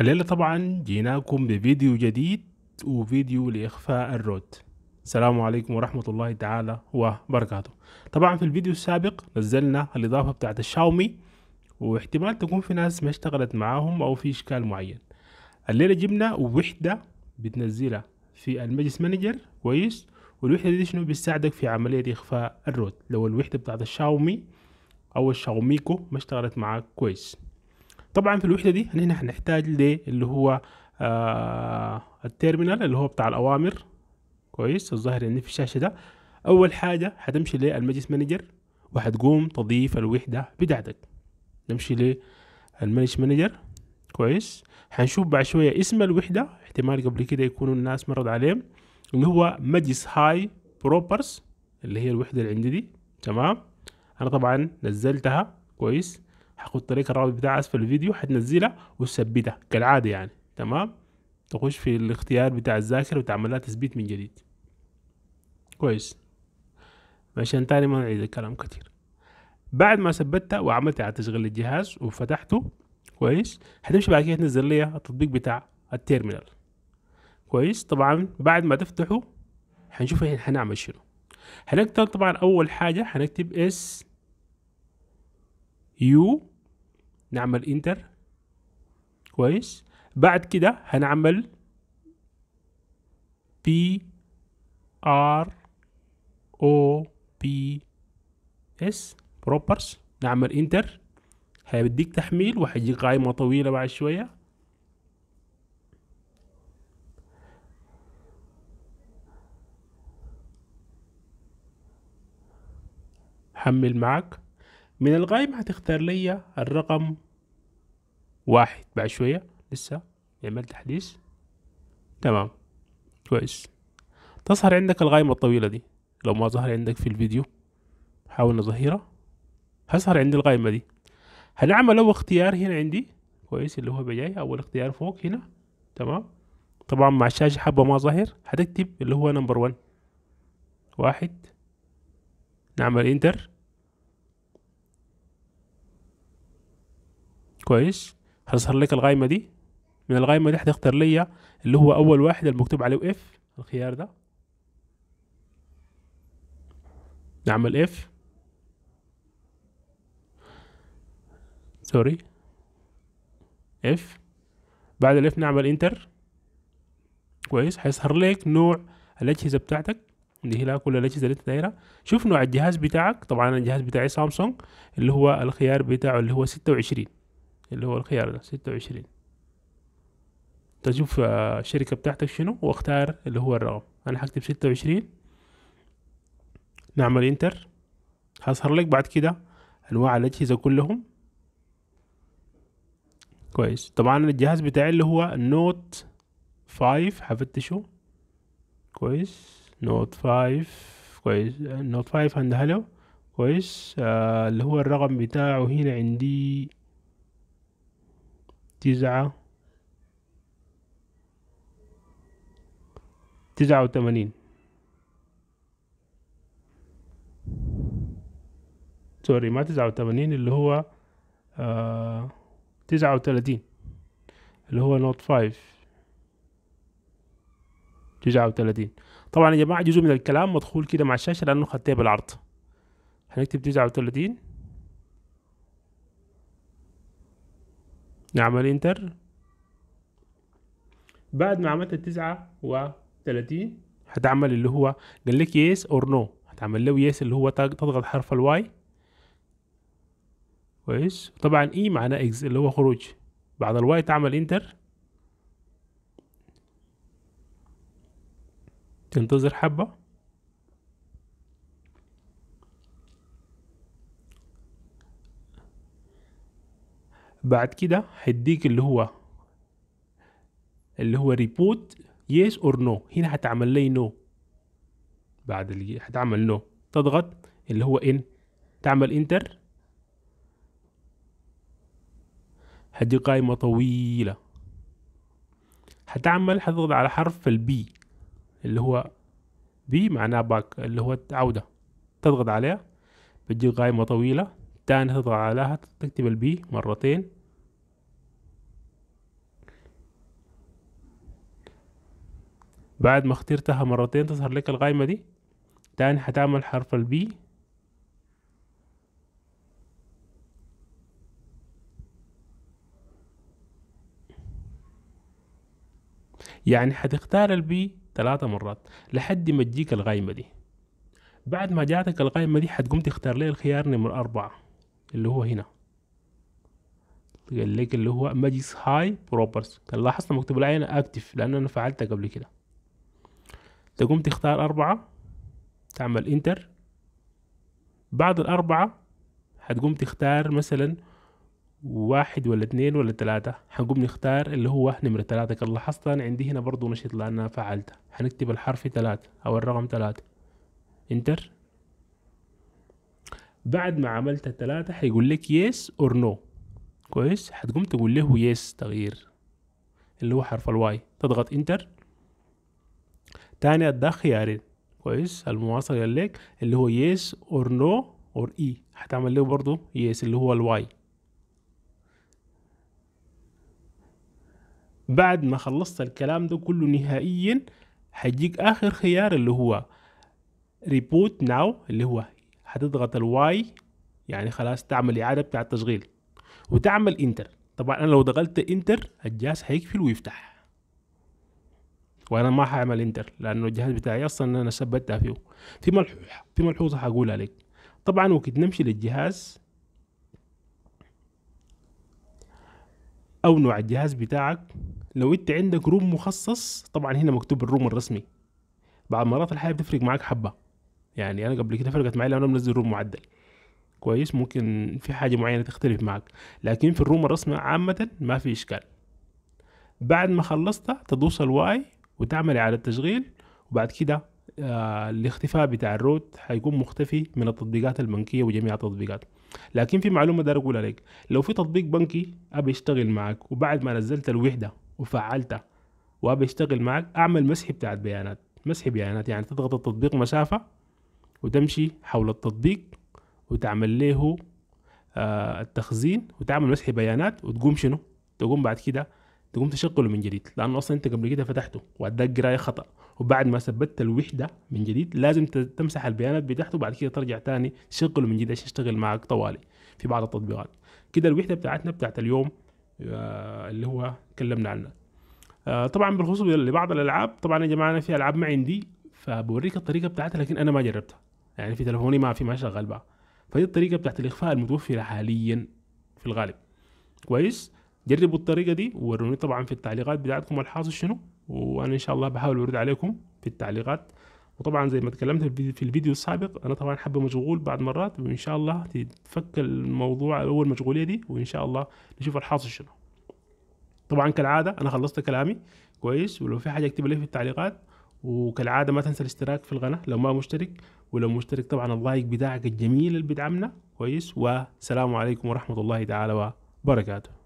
الليلة طبعا جيناكم بفيديو جديد وفيديو لإخفاء الرود السلام عليكم ورحمة الله تعالى وبركاته طبعا في الفيديو السابق نزلنا الإضافة بتاعت الشاومي واحتمال تكون في ناس ما اشتغلت معاهم أو في إشكال معين الليلة جبنا وحدة بتنزلها في المجلس مانجر كويس والوحدة دي شنو بتساعدك في عملية إخفاء الرود لو الوحدة بتاعت الشاومي أو الشاوميكو ما اشتغلت معاك كويس طبعا في الوحده دي هنا هنحتاج ل اللي هو آه التيرمينال اللي هو بتاع الاوامر كويس الظاهر ان في الشاشه ده اول حاجه هتمشي للمجلس مانجر وهتقوم تضيف الوحده بتاعتك نمشي للمانج مانجر كويس هنشوف بعد شويه اسم الوحده احتمال قبل كده يكونوا الناس مرض عليهم اللي هو مجلس هاي بروبرز اللي هي الوحده اللي عندي دي تمام انا طبعا نزلتها كويس هاخد طريقه الرابط بتاعها اسفل الفيديو حتنزلها وتثبتها كالعاده يعني تمام تخش في الاختيار بتاع الذاكره وتعمل لها تثبيت من جديد كويس عشان تاني ما نعيد الكلام كتير بعد ما ثبتها وعملت على تشغيل الجهاز وفتحته كويس هتمشي بعد كده تنزل لي التطبيق بتاع التيرمينال كويس طبعا بعد ما تفتحه هنشوف هنعمل شنو هنكتب طبعا اول حاجه هنكتب اس يو نعمل انتر كويس بعد كده هنعمل بي ار او بي اس بروبرز نعمل انتر هيديك تحميل وهيجي قائمة طويلة بعد شوية حمل معاك من القائمة هتختار لي الرقم واحد بعد شوية لسه نعمل تحديث تمام كويس تظهر عندك القائمة الطويلة دي لو ما ظهر عندك في الفيديو حاول نظهرها هظهر عندي القائمة دي هنعمل أول اختيار هنا عندي كويس اللي هو بجاي أول اختيار فوق هنا تمام طبعا مع الشاشة حبة ما ظاهر هتكتب اللي هو نمبر ون واحد نعمل انتر كويس هيظهر لك القايمه دي من القايمه دي هتختار ليا اللي هو اول واحد المكتوب عليه اف الخيار ده نعمل اف سوري اف بعد الاف نعمل انتر كويس هيظهر لك نوع الاجهزه بتاعتك دي هنا كل الاجهزه اللي انت دايرها شوف نوع الجهاز بتاعك طبعا الجهاز بتاعي سامسونج اللي هو الخيار بتاعه اللي هو ستة وعشرين اللي هو الخيار ده ستة وعشرين تشوف آه، الشركة بتاعتك شنو واختار اللي هو الرقم أنا هكتب ستة وعشرين نعمل انتر هظهر لك بعد كده أنواع الأجهزة كلهم كويس طبعا الجهاز بتاعي اللي هو نوت فايف هفتشه كويس نوت فايف كويس نوت فايف هلو كويس آه اللي هو الرقم بتاعه هنا عندي تسعة تسعة وثمانين سوري ما تسعة وثمانين اللي هو آه تسعة وثلاثين اللي هو نوت فايف تسعة وثلاثين طبعا يا جماعة جزء من الكلام مدخول كده مع الشاشة لأنه خدتها بالعرض هنكتب تسعة وثلاثين نعمل انتر بعد ما عملت التسعة وثلاثين هتعمل اللي هو قال لك يس اور نو هتعمل له يس اللي هو تضغط حرف الواي كويس طبعا اي e معناه اكس اللي هو خروج بعد الواي تعمل انتر تنتظر حبه بعد كده هيديك اللي هو اللي هو ريبوت يس اور نو هنا هتعمل لي نو بعد اللي هتعمل نو تضغط اللي هو ان تعمل انتر هدي قائمة طويلة هتعمل هتضغط على حرف البي اللي هو بي معناه باك اللي هو عودة تضغط عليها بتجي قائمة طويلة تاني تضغط عليها تكتب البي مرتين بعد ما اخترتها مرتين تظهر لك القايمة دي تاني هتعمل حرف البي يعني هتختار البي ثلاثة مرات لحد ما تجيك القايمة دي بعد ما جاتك القايمة دي هتقوم تختار لي الخيار نمر أربعة اللي هو هنا قال لك اللي هو ماجيس هاي بروبرز كان لاحظت مكتوب العين اكتف لان انا فعلتها قبل كده تقوم تختار أربعة تعمل انتر بعد الأربعة هتقوم تختار مثلا واحد ولا اتنين ولا تلاتة هنقوم نختار اللي هو نمرة تلاتة كان لاحظت أنا عندي هنا برضو نشيط لأنها فعلته هنكتب الحرف تلاتة أو الرقم تلاتة انتر بعد ما عملت التلاتة هيقول لك يس اور نو كويس هتقوم تقول له يس تغيير اللي هو حرف الواي تضغط انتر تاني اداك خيارين كويس المواصل قال لك اللي هو يس اور نو اور اي هتعمل له برضو يس اللي هو الواي بعد ما خلصت الكلام ده كله نهائيا هيجيك اخر خيار اللي هو ريبوت ناو اللي هو هتضغط الواي يعني خلاص تعمل اعاده بتاع التشغيل وتعمل انتر طبعا انا لو ضغطت انتر الجهاز هيقفل ويفتح وانا ما حاعمل انتر لانه الجهاز بتاعي اصلا انا ثبتها فيه في ملحوظه في ملحوظه حقولها لك طبعا وقت نمشي للجهاز او نوع الجهاز بتاعك لو انت عندك روم مخصص طبعا هنا مكتوب الروم الرسمي بعض مرات الحياه بتفرق معاك حبه يعني انا قبل كده فرقت معي لو انا منزل روم معدل كويس ممكن في حاجه معينه تختلف معك لكن في الروم الرسمي عامه ما في اشكال بعد ما خلصت تدوس الواي وتعملي على التشغيل وبعد كده آه الاختفاء بتاع الروت هيكون مختفي من التطبيقات البنكيه وجميع التطبيقات لكن في معلومه دار اقولها لك لو في تطبيق بنكي ابي اشتغل معك وبعد ما نزلت الوحده وفعلتها وابي اشتغل معك اعمل مسح بتاع البيانات مسح بيانات يعني تضغط التطبيق مسافه وتمشي حول التطبيق وتعمل له آه التخزين وتعمل مسح بيانات وتقوم شنو تقوم بعد كده تقوم تشغله من جديد لانه اصلا انت قبل كده فتحته واداك قرايه خطا وبعد ما ثبتت الوحده من جديد لازم تمسح البيانات بتاعته وبعد كده ترجع تاني تشغله من جديد عشان يشتغل معك طوالي في بعض التطبيقات كده الوحده بتاعتنا بتاعت اليوم آه، اللي هو تكلمنا عنها آه، طبعا بالخصوص لبعض الالعاب طبعا يا جماعه انا في العاب ما عندي فبوريك الطريقه بتاعتها لكن انا ما جربتها يعني في تلفوني ما في ما شغال بقى فهي الطريقه بتاعت الاخفاء المتوفره حاليا في الغالب كويس جربوا الطريقه دي ووروني طبعا في التعليقات بتاعتكم الحاصل شنو وانا ان شاء الله بحاول ارد عليكم في التعليقات وطبعا زي ما اتكلمت في الفيديو السابق انا طبعا حبه مشغول بعد مرات وان شاء الله تتفك الموضوع اول مشغوليه دي وان شاء الله نشوف الحاصل شنو طبعا كالعاده انا خلصت كلامي كويس ولو في حاجه اكتب لي في التعليقات وكالعاده ما تنسى الاشتراك في القناه لو ما مشترك ولو مشترك طبعا اللايك بتاعك الجميل اللي بيدعمنا كويس والسلام عليكم ورحمه الله تعالى وبركاته